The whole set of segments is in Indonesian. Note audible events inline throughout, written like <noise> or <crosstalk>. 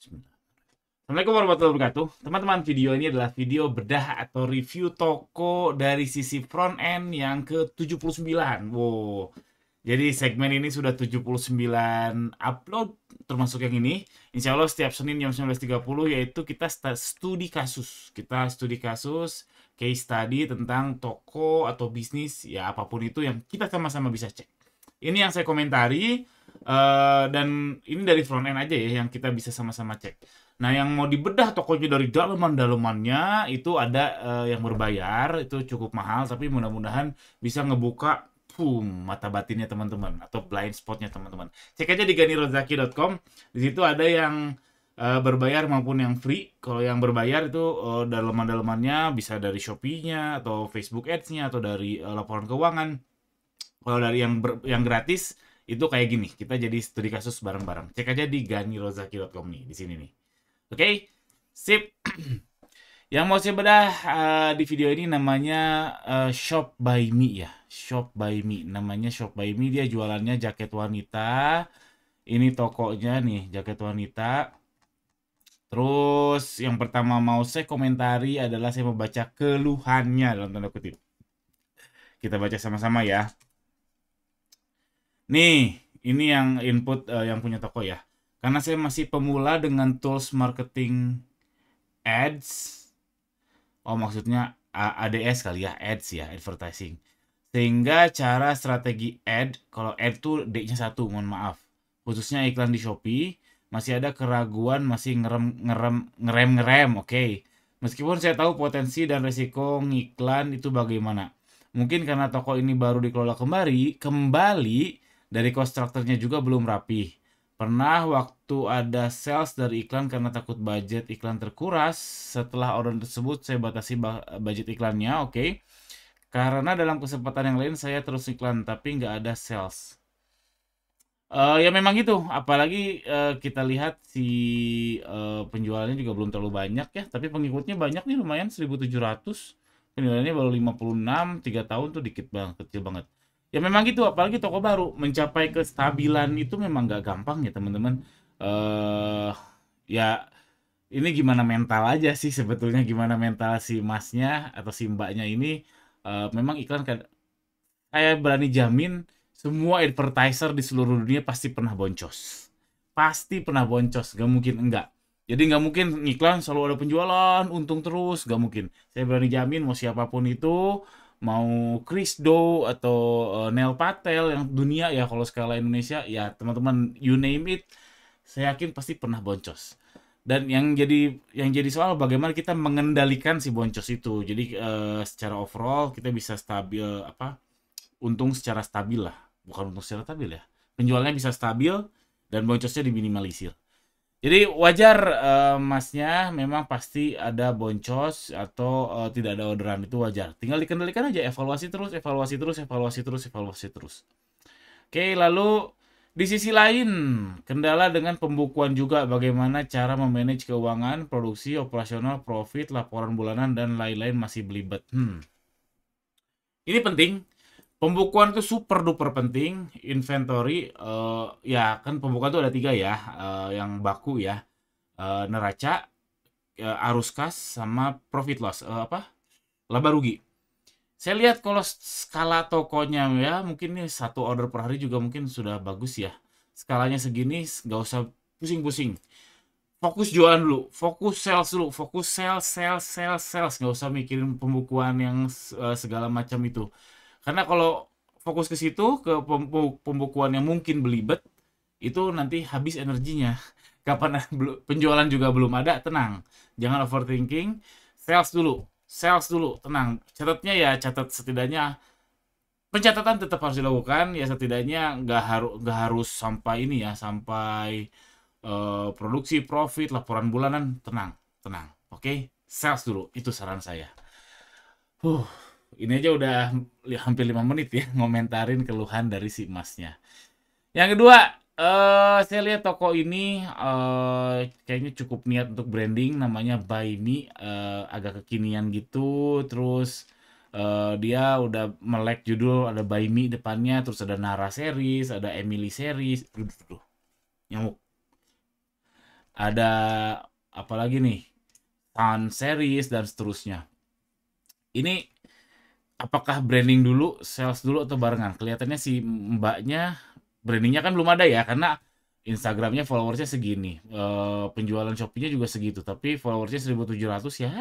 Assalamualaikum warahmatullahi wabarakatuh. Teman-teman, video ini adalah video bedah atau review toko dari sisi front end yang ke-79. Wow. Jadi segmen ini sudah 79 upload termasuk yang ini. Insya Allah setiap Senin jam 19.30 yaitu kita studi kasus. Kita studi kasus, case study tentang toko atau bisnis ya apapun itu yang kita sama-sama bisa cek. Ini yang saya komentari uh, dan ini dari front end aja ya yang kita bisa sama-sama cek. Nah, yang mau dibedah tokonya dari daleman-dalemannya itu ada uh, yang berbayar, itu cukup mahal tapi mudah-mudahan bisa ngebuka pum mata batinnya teman-teman atau blind spotnya teman-teman. Cek aja di ganirozaki.com. Di situ ada yang uh, berbayar maupun yang free. Kalau yang berbayar itu uh, daleman-dalemannya bisa dari Shopee-nya atau Facebook Ads-nya atau dari uh, laporan keuangan kalau dari yang ber, yang gratis itu kayak gini kita jadi studi kasus bareng-bareng cek aja di ganirozaki.com nih di sini nih oke okay? sip <clears throat> yang mau saya bedah uh, di video ini namanya uh, Shop by Me ya. Shop by Me namanya Shop by Me dia jualannya jaket wanita. Ini tokonya nih, jaket wanita. Terus yang pertama mau saya komentari adalah saya membaca keluhannya dalam tanda kutip. Kita baca sama-sama ya. Nih, ini yang input uh, yang punya toko ya. Karena saya masih pemula dengan tools marketing ads. Oh, maksudnya ADS kali ya, ads ya, advertising. Sehingga cara strategi ad, kalau ad tuh D-nya satu, mohon maaf. Khususnya iklan di Shopee, masih ada keraguan, masih ngerem ngerem ngerem ngerem, oke. Okay. Meskipun saya tahu potensi dan resiko ngiklan itu bagaimana. Mungkin karena toko ini baru dikelola kembali, kembali dari konstrukturnya juga belum rapih. Pernah waktu ada sales dari iklan karena takut budget iklan terkuras, setelah order tersebut saya batasi budget iklannya, oke. Okay. Karena dalam kesempatan yang lain saya terus iklan, tapi nggak ada sales. Uh, ya memang gitu, apalagi uh, kita lihat si uh, penjualannya juga belum terlalu banyak ya, tapi pengikutnya banyak nih lumayan 1700, penjualannya baru 56, 3 tahun tuh dikit banget, kecil banget ya memang gitu apalagi toko baru mencapai kestabilan itu memang gak gampang ya teman-teman uh, ya ini gimana mental aja sih sebetulnya gimana mental si masnya atau si mbaknya ini uh, memang iklan kan saya berani jamin semua advertiser di seluruh dunia pasti pernah boncos pasti pernah boncos gak mungkin enggak jadi nggak mungkin iklan selalu ada penjualan untung terus gak mungkin saya berani jamin mau siapapun itu mau Chris Doe atau uh, Neil Patel yang dunia ya kalau skala Indonesia ya teman-teman you name it saya yakin pasti pernah boncos dan yang jadi yang jadi soal bagaimana kita mengendalikan si boncos itu jadi uh, secara overall kita bisa stabil apa untung secara stabil lah bukan untung secara stabil ya penjualnya bisa stabil dan boncosnya diminimalisir jadi wajar uh, masnya memang pasti ada boncos atau uh, tidak ada orderan itu wajar. Tinggal dikendalikan aja evaluasi terus, evaluasi terus, evaluasi terus, evaluasi terus. Oke, lalu di sisi lain, kendala dengan pembukuan juga bagaimana cara memanage keuangan, produksi, operasional, profit, laporan bulanan dan lain-lain masih belibet. Hmm. Ini penting Pembukuan itu super duper penting. Inventory, uh, ya kan pembukuan itu ada tiga ya, uh, yang baku ya, uh, neraca, uh, arus kas, sama profit loss, uh, apa, laba rugi. Saya lihat kalau skala tokonya ya, mungkin ini satu order per hari juga mungkin sudah bagus ya. Skalanya segini, nggak usah pusing-pusing. Fokus jualan dulu, fokus sales dulu, fokus sales, sales, sales, sales. Nggak usah mikirin pembukuan yang segala macam itu karena kalau fokus ke situ ke pembukuan yang mungkin belibet itu nanti habis energinya. <laughs> Kapan <laughs> penjualan juga belum ada, tenang. Jangan overthinking, sales dulu. Sales dulu, tenang. Catatnya ya catat setidaknya pencatatan tetap harus dilakukan ya setidaknya nggak harus nggak harus sampai ini ya sampai uh, produksi profit laporan bulanan tenang tenang oke okay? sales dulu itu saran saya huh ini aja udah hampir lima menit ya ngomentarin keluhan dari si emasnya. Yang kedua, uh, saya lihat toko ini uh, kayaknya cukup niat untuk branding namanya Buy Me uh, agak kekinian gitu terus uh, dia udah melek judul ada Buy Me depannya terus ada Nara series ada Emily series aduh, nyamuk ada apalagi nih Tan series dan seterusnya ini apakah branding dulu, sales dulu atau barengan? Kelihatannya si mbaknya brandingnya kan belum ada ya karena Instagramnya followersnya segini, e, penjualan Shopee-nya juga segitu, tapi followersnya 1.700 ya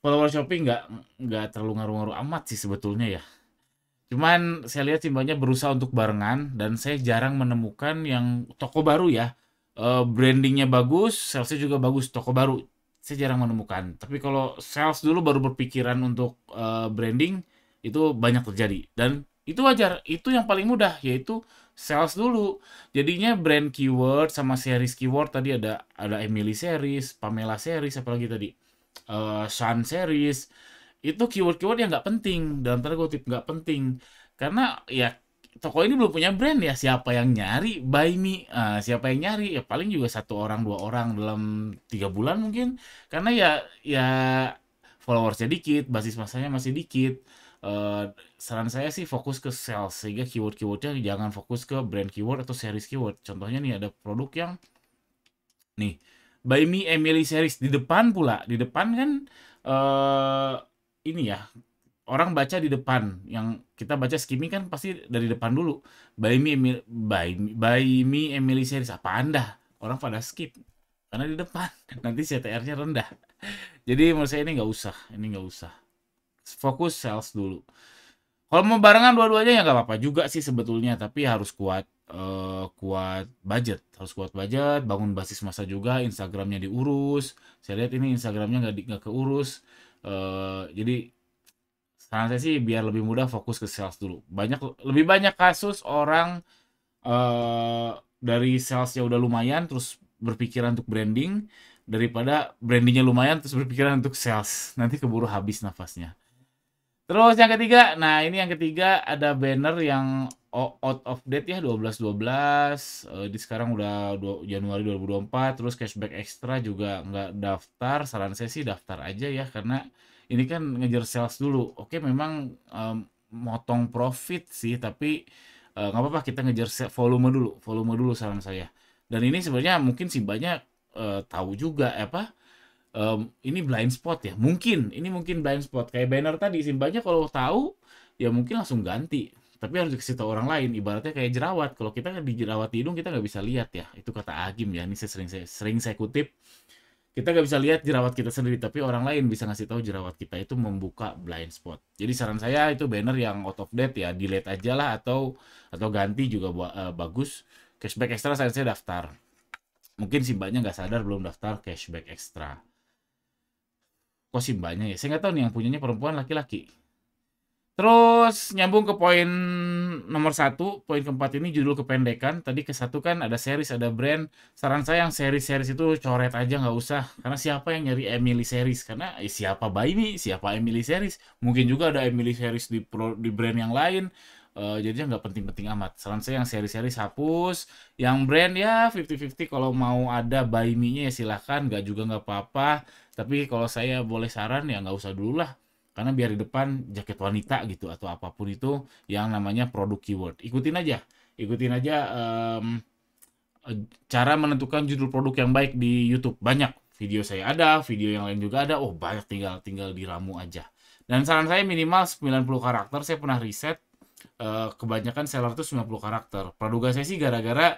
follower Shopee nggak nggak terlalu ngaruh-ngaruh amat sih sebetulnya ya. Cuman saya lihat simbanya berusaha untuk barengan dan saya jarang menemukan yang toko baru ya. E, brandingnya bagus, salesnya juga bagus, toko baru saya jarang menemukan. Tapi kalau sales dulu baru berpikiran untuk uh, branding itu banyak terjadi dan itu wajar. Itu yang paling mudah yaitu sales dulu. Jadinya brand keyword sama series keyword tadi ada ada Emily series, Pamela series, apalagi tadi uh, Sean series. Itu keyword-keyword yang nggak penting dalam tanda kutip nggak penting karena ya toko ini belum punya brand ya siapa yang nyari buy me uh, siapa yang nyari ya paling juga satu orang dua orang dalam tiga bulan mungkin karena ya ya followersnya dikit basis masanya masih dikit uh, saran saya sih fokus ke sales sehingga keyword keywordnya jangan fokus ke brand keyword atau series keyword contohnya nih ada produk yang nih buy me Emily series di depan pula di depan kan uh, ini ya orang baca di depan yang kita baca skimming kan pasti dari depan dulu by me Emil, by, by me Emily series apa anda orang pada skip karena di depan <laughs> nanti CTR-nya rendah jadi menurut saya ini nggak usah ini nggak usah fokus sales dulu kalau mau barengan dua-duanya ya nggak apa-apa juga sih sebetulnya tapi harus kuat uh, kuat budget harus kuat budget bangun basis masa juga Instagramnya diurus saya lihat ini Instagramnya nggak nggak keurus uh, jadi saran saya sih biar lebih mudah fokus ke sales dulu banyak lebih banyak kasus orang uh, dari sales yang udah lumayan terus berpikiran untuk branding daripada brandingnya lumayan terus berpikiran untuk sales nanti keburu habis nafasnya terus yang ketiga nah ini yang ketiga ada banner yang out of date ya 12 12 uh, di sekarang udah 2, Januari 2024 terus cashback ekstra juga nggak daftar saran saya sih daftar aja ya karena ini kan ngejar sales dulu. Oke, memang um, motong profit sih, tapi eh, nggak uh, apa-apa kita ngejar volume dulu, volume dulu saran saya. Dan ini sebenarnya mungkin sih banyak uh, tahu juga eh, apa um, ini blind spot ya mungkin ini mungkin blind spot kayak banner tadi simbanya kalau tahu ya mungkin langsung ganti tapi harus dikasih tahu orang lain ibaratnya kayak jerawat kalau kita di jerawat hidung kita nggak bisa lihat ya itu kata Agim ya ini saya sering saya sering saya kutip kita nggak bisa lihat jerawat kita sendiri tapi orang lain bisa ngasih tahu jerawat kita itu membuka blind spot jadi saran saya itu banner yang out of date ya delete aja lah atau atau ganti juga uh, bagus cashback ekstra saya saya daftar mungkin si mbaknya nggak sadar belum daftar cashback ekstra. kok si mbaknya ya saya nggak tahu nih yang punyanya perempuan laki-laki Terus nyambung ke poin nomor satu, poin keempat ini judul kependekan. Tadi ke satu kan ada series, ada brand. Saran saya yang series-series itu coret aja nggak usah. Karena siapa yang nyari Emily series? Karena eh, siapa by me? siapa Emily series? Mungkin juga ada Emily series di, pro, di brand yang lain. Uh, eh, jadinya nggak penting-penting amat. Saran saya yang series-series hapus, yang brand ya 50-50 kalau mau ada buy me-nya ya silahkan, nggak juga nggak apa-apa. Tapi kalau saya boleh saran ya nggak usah dulu lah karena biar di depan jaket wanita gitu atau apapun itu yang namanya produk keyword ikutin aja ikutin aja um, cara menentukan judul produk yang baik di YouTube banyak video saya ada video yang lain juga ada oh banyak tinggal tinggal diramu aja dan saran saya minimal 90 karakter saya pernah riset uh, kebanyakan seller itu 90 karakter praduga saya sih gara-gara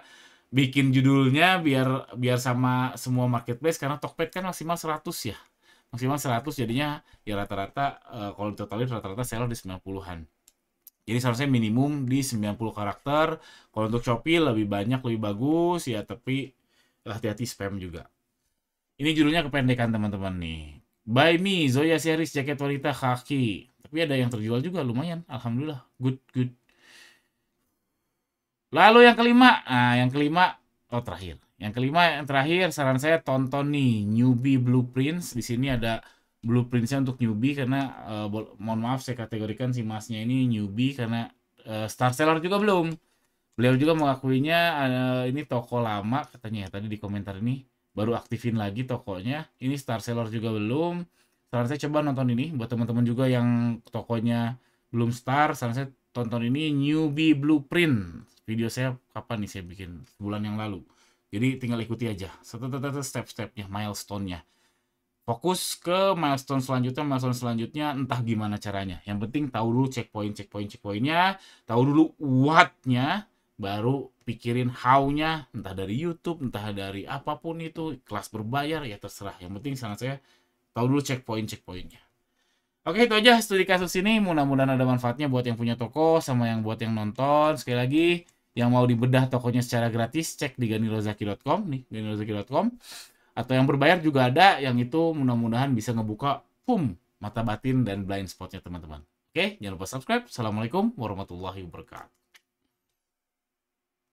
bikin judulnya biar biar sama semua marketplace karena Tokped kan maksimal 100 ya maksimal 100 jadinya ya rata-rata eh, kalau ditotalin rata-rata seller di 90-an. Jadi seharusnya minimum di 90 karakter. Kalau untuk Shopee lebih banyak lebih bagus ya tapi hati-hati spam juga. Ini judulnya kependekan teman-teman nih. By me, Zoya series jaket wanita kaki. Tapi ada yang terjual juga lumayan. Alhamdulillah, good good. Lalu yang kelima, ah yang kelima, oh terakhir. Yang kelima, yang terakhir, saran saya tonton nih newbie blueprints. Di sini ada blueprintsnya untuk newbie karena uh, mohon maaf saya kategorikan si masnya ini newbie karena uh, star seller juga belum. Beliau juga mengakuinya uh, ini toko lama katanya ya tadi di komentar ini baru aktifin lagi tokonya. Ini star seller juga belum. Saran saya coba nonton ini buat teman-teman juga yang tokonya belum star. Saran saya tonton ini newbie blueprint. Video saya kapan nih saya bikin? Bulan yang lalu jadi tinggal ikuti aja step-stepnya, milestone-nya. Fokus ke milestone selanjutnya, milestone selanjutnya entah gimana caranya. Yang penting tahu dulu checkpoint, checkpoint, checkpointnya, tahu dulu what-nya, baru pikirin how-nya, entah dari YouTube, entah dari apapun itu, kelas berbayar, ya terserah. Yang penting sangat saya tahu dulu checkpoint, checkpointnya. Oke itu aja studi kasus ini, mudah-mudahan ada manfaatnya buat yang punya toko sama yang buat yang nonton. Sekali lagi, yang mau dibedah tokonya secara gratis cek di ganilozaki.com nih ganilozaki.com atau yang berbayar juga ada yang itu mudah-mudahan bisa ngebuka pum mata batin dan blind spotnya teman-teman oke jangan lupa subscribe assalamualaikum warahmatullahi wabarakatuh